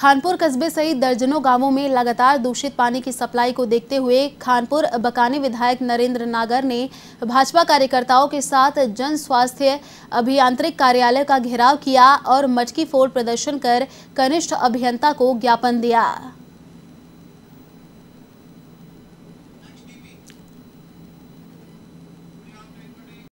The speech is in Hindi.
खानपुर कस्बे सहित दर्जनों गांवों में लगातार दूषित पानी की सप्लाई को देखते हुए खानपुर बकानी विधायक नरेंद्र नागर ने भाजपा कार्यकर्ताओं के साथ जन स्वास्थ्य अभियांत्रिक कार्यालय का घेराव किया और मटकी फोड़ प्रदर्शन कर कनिष्ठ अभियंता को ज्ञापन दिया